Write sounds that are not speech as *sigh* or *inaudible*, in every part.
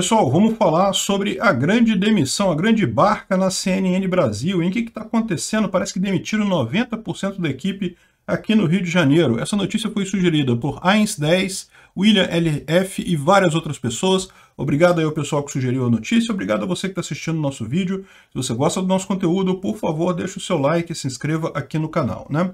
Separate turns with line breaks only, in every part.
Pessoal, vamos falar sobre a grande demissão, a grande barca na CNN Brasil. Em que está acontecendo? Parece que demitiram 90% da equipe aqui no Rio de Janeiro. Essa notícia foi sugerida por Ains 10, William LF e várias outras pessoas. Obrigado aí ao pessoal que sugeriu a notícia, obrigado a você que está assistindo o nosso vídeo. Se você gosta do nosso conteúdo, por favor, deixe o seu like e se inscreva aqui no canal, né?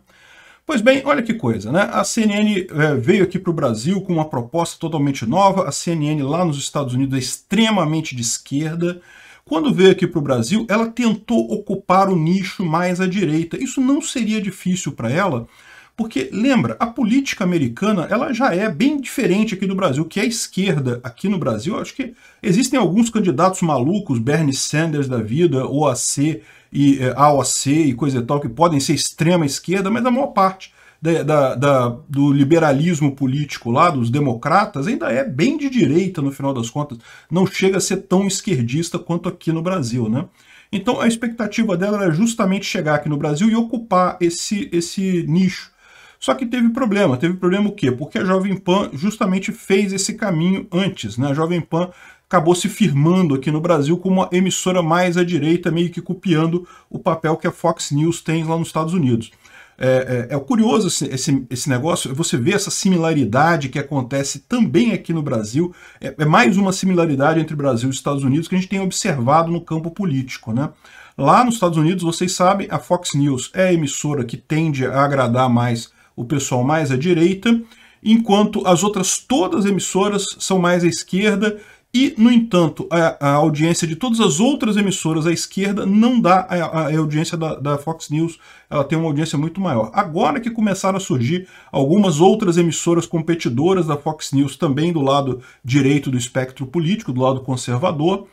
Pois bem, olha que coisa, né? A CNN é, veio aqui para o Brasil com uma proposta totalmente nova. A CNN lá nos Estados Unidos é extremamente de esquerda. Quando veio aqui para o Brasil, ela tentou ocupar o nicho mais à direita. Isso não seria difícil para ela, porque, lembra, a política americana ela já é bem diferente aqui do Brasil, que é a esquerda aqui no Brasil. Acho que existem alguns candidatos malucos, Bernie Sanders da vida, OAC, e é, AOC e coisa e tal, que podem ser extrema esquerda, mas a maior parte da, da, da, do liberalismo político lá, dos democratas, ainda é bem de direita, no final das contas. Não chega a ser tão esquerdista quanto aqui no Brasil, né? Então a expectativa dela era justamente chegar aqui no Brasil e ocupar esse, esse nicho. Só que teve problema. Teve problema o quê? Porque a Jovem Pan justamente fez esse caminho antes. Né? A Jovem Pan acabou se firmando aqui no Brasil como a emissora mais à direita, meio que copiando o papel que a Fox News tem lá nos Estados Unidos. É, é, é curioso esse, esse, esse, negócio, você vê essa similaridade que acontece também aqui no Brasil, é, é mais uma similaridade entre Brasil e Estados Unidos que a gente tem observado no campo político, né? Lá nos Estados Unidos, vocês sabem, a Fox News é a emissora que tende a agradar mais o pessoal mais à direita, enquanto as outras todas emissoras são mais à esquerda e, no entanto, a, a, audiência de todas as outras emissoras à esquerda não dá a, a audiência da, da, Fox News, ela tem uma audiência muito maior. Agora que começaram a surgir algumas outras emissoras competidoras da Fox News, também do lado direito do espectro político, do lado conservador,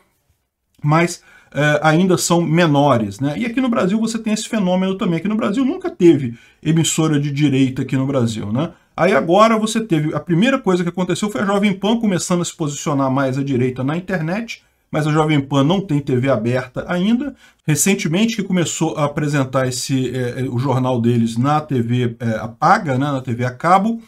mas é, ainda são menores. Né? E aqui no Brasil você tem esse fenômeno também. Aqui no Brasil nunca teve emissora de direita aqui no Brasil. Né? Aí agora você teve, a primeira coisa que aconteceu foi a Jovem Pan começando a se posicionar mais à direita na internet, mas a Jovem Pan não tem TV aberta ainda. Recentemente que começou a apresentar esse, é, o jornal deles na TV é, eh, paga, né, na TV a cabo,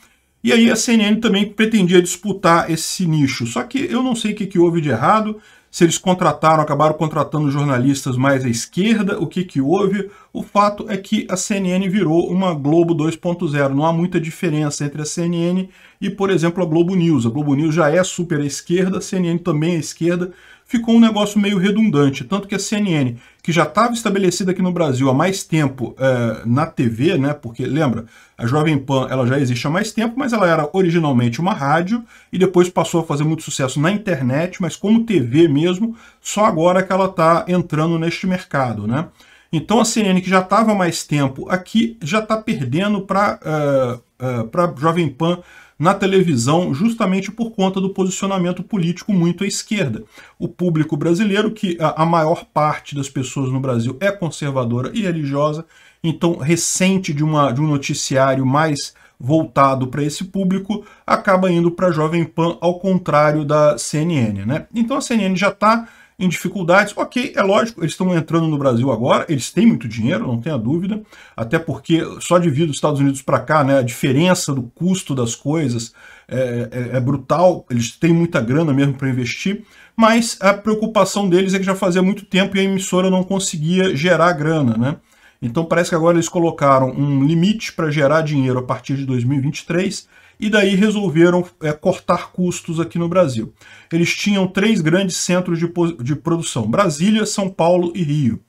e aí a CNN também pretendia disputar esse nicho. Só que eu não sei o que, que houve de errado, se eles contrataram, acabaram contratando jornalistas mais à esquerda, o que, que houve. O fato é que a CNN virou uma Globo 2.0. Não há muita diferença entre a CNN e, por exemplo, a Globo News. A Globo News já é super à esquerda, a CNN também é à esquerda, ficou um negócio meio redundante. Tanto que a CNN, que já estava estabelecida aqui no Brasil há mais tempo é, na TV, né? Porque, lembra, a Jovem Pan ela já existe há mais tempo, mas ela era originalmente uma rádio e depois passou a fazer muito sucesso na internet, mas como TV mesmo, só agora que ela está entrando neste mercado, né? Então a CNN, que já estava há mais tempo aqui, já está perdendo para uh, é, uh, é, para Jovem Pan na televisão justamente por conta do posicionamento político muito à esquerda. O público brasileiro, que a maior parte das pessoas no Brasil é conservadora e religiosa, então recente de, uma, de um noticiário mais voltado para esse público, acaba indo para a Jovem Pan, ao contrário da CNN. Né? Então a CNN já está em dificuldades. Ok, é lógico, eles estão entrando no Brasil agora, eles têm muito dinheiro, não tenha dúvida, até porque só devido dos Estados Unidos para cá, né, a diferença do custo das coisas é, é, é brutal, eles têm muita grana mesmo para investir, mas a preocupação deles é que já fazia muito tempo e a emissora não conseguia gerar grana, né? Então parece que agora eles colocaram um limite para gerar dinheiro a partir de 2023 e daí resolveram é, cortar custos aqui no Brasil. Eles tinham três grandes centros de, de produção, Brasília, São Paulo e Rio.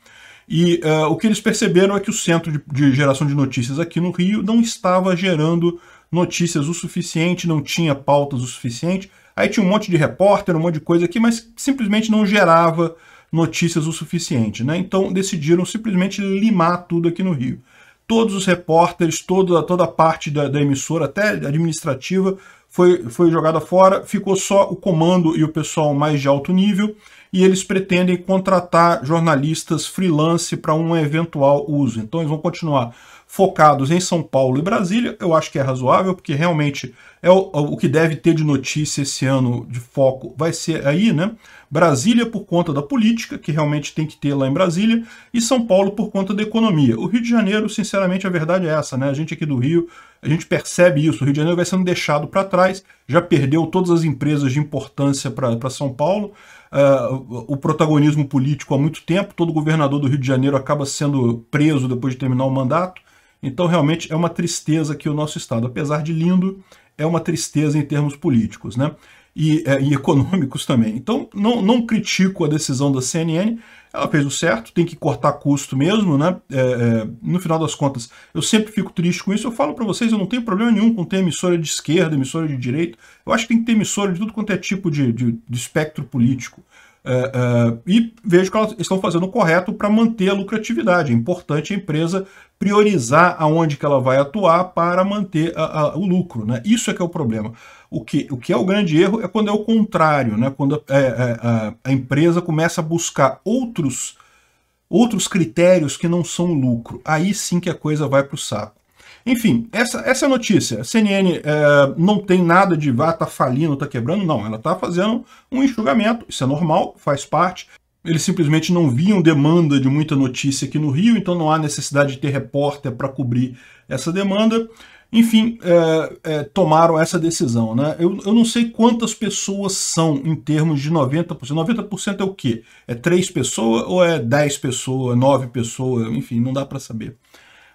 E uh, o que eles perceberam é que o centro de, de geração de notícias aqui no Rio não estava gerando notícias o suficiente, não tinha pautas o suficiente. Aí tinha um monte de repórter, um monte de coisa aqui, mas simplesmente não gerava notícias o suficiente. Né? Então decidiram simplesmente limar tudo aqui no Rio. Todos os repórteres, toda, toda a parte da, da emissora, até administrativa, foi, foi jogada fora, ficou só o comando e o pessoal mais de alto nível, e eles pretendem contratar jornalistas freelance para um eventual uso. Então eles vão continuar focados em São Paulo e Brasília, eu acho que é razoável, porque realmente é, é o, o, que deve ter de notícia esse ano de foco vai ser aí, né? Brasília por conta da política, que realmente tem que ter lá em Brasília, e São Paulo por conta da economia. O Rio de Janeiro, sinceramente, a verdade é essa, né? A gente aqui do Rio, a gente percebe isso, o Rio de Janeiro vai sendo deixado para trás, já perdeu todas as empresas de importância para São Paulo, uh, o protagonismo político há muito tempo. Todo governador do Rio de Janeiro acaba sendo preso depois de terminar o mandato. Então, realmente, é uma tristeza que o nosso Estado, apesar de lindo, é uma tristeza em termos políticos né? e, é, e *laughs* econômicos também. Então, não, não critico a decisão da CNN, ela fez o certo, tem que cortar custo mesmo, né? É, é, no final das contas, eu sempre fico triste com isso. Eu falo para vocês, eu não tenho problema nenhum com ter emissora de esquerda, emissora de direita. Eu acho que tem que ter emissora de tudo quanto é tipo de, de, de espectro político. Uh, e vejo que elas estão fazendo o correto para manter a lucratividade. É importante a empresa priorizar aonde que ela vai atuar para manter a, a, o lucro. Né? Isso é que é o problema. O que, o que é o grande erro é quando é o contrário, né? quando a, é, a, a empresa começa a buscar outros, outros critérios que não são lucro. Aí sim que a coisa vai para o saco. Enfim, essa, essa notícia, a CNN é, não tem nada de vá, tá falindo, tá quebrando, não. Ela tá fazendo um enxugamento, isso é normal, faz parte. Eles simplesmente não viam demanda de muita notícia aqui no Rio, então não há necessidade de ter repórter para cobrir essa demanda. Enfim, é, é, tomaram essa decisão. Né? Eu, eu não sei quantas pessoas são em termos de 90%. 90% é o quê? É 3 pessoas ou é 10 pessoas, 9 pessoas? Enfim, não dá para saber.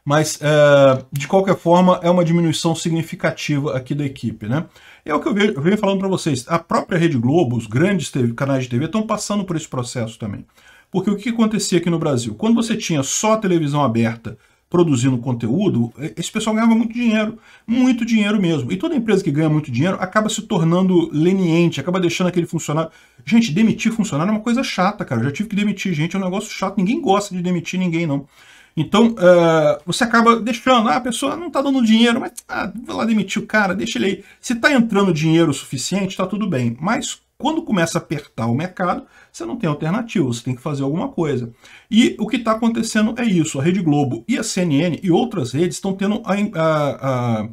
Mas, é, de qualquer forma, é uma diminuição significativa aqui da equipe, né? É o que eu venho, eu venho falando para vocês. A própria Rede Globo, os grandes TV, canais de TV, estão passando por esse processo também. Porque o que acontecia aqui no Brasil? Quando você tinha só a televisão aberta produzindo conteúdo, é, esse pessoal ganhava muito dinheiro, muito dinheiro mesmo. E toda empresa que ganha muito dinheiro acaba se tornando leniente, acaba deixando aquele funcionário. Gente, demitir funcionário é uma coisa chata, cara. Eu já tive que demitir gente, é um negócio chato. Ninguém gosta de demitir ninguém, não. Então, uh, você acaba deixando, ah, a pessoa não está dando dinheiro, mas ah, vou lá demitir o cara, deixa ele aí. Se está entrando dinheiro suficiente, está tudo bem. Mas quando começa a apertar o mercado, você não tem alternativa, você tem que fazer alguma coisa. E o que está acontecendo é isso, a Rede Globo e a CNN e outras redes estão tendo a, a, a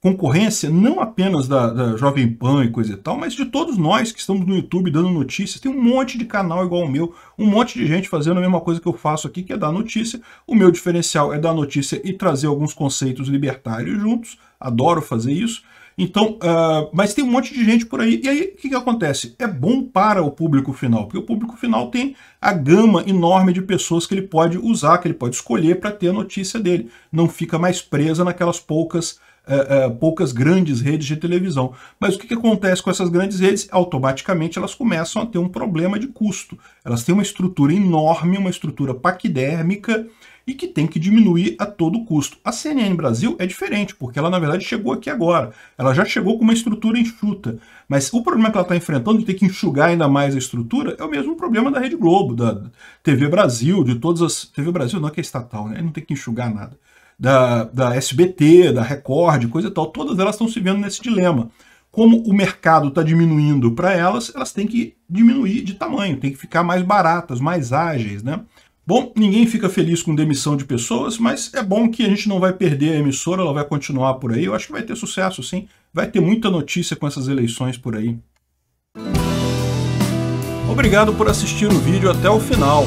concorrência não apenas da, da, Jovem Pan e coisa e tal, mas de todos nós que estamos no YouTube dando notícias. Tem um monte de canal igual o meu, um monte de gente fazendo a mesma coisa que eu faço aqui, que é dar notícia. O meu diferencial é dar notícia e trazer alguns conceitos libertários juntos. Adoro fazer isso. Então, uh, mas tem um monte de gente por aí. E aí, o que, que acontece? É bom para o público final, porque o público final tem a gama enorme de pessoas que ele pode usar, que ele pode escolher para ter a notícia dele. Não fica mais presa naquelas poucas é, é, poucas grandes redes de televisão. Mas o que, que acontece com essas grandes redes? Automaticamente elas começam a ter um problema de custo. Elas têm uma estrutura enorme, uma estrutura paquidérmica, e que tem que diminuir a todo custo. A CNN Brasil é diferente, porque ela na verdade chegou aqui agora. Ela já chegou com uma estrutura enxuta, mas o problema que ela está enfrentando de ter que enxugar ainda mais a estrutura é o mesmo problema da Rede Globo, da TV Brasil, de todas as TV Brasil não é que é estatal, né? Não tem que enxugar nada da, da SBT, da Record, coisa e tal, todas elas estão se vendo nesse dilema. Como o mercado está diminuindo para elas, elas têm que diminuir de tamanho, têm que ficar mais baratas, mais ágeis, né? Bom, ninguém fica feliz com demissão de pessoas, mas é bom que a gente não vai perder a emissora, ela vai continuar por aí. Eu acho que vai ter sucesso, sim. Vai ter muita notícia com essas eleições por aí. Obrigado por assistir o vídeo até o final.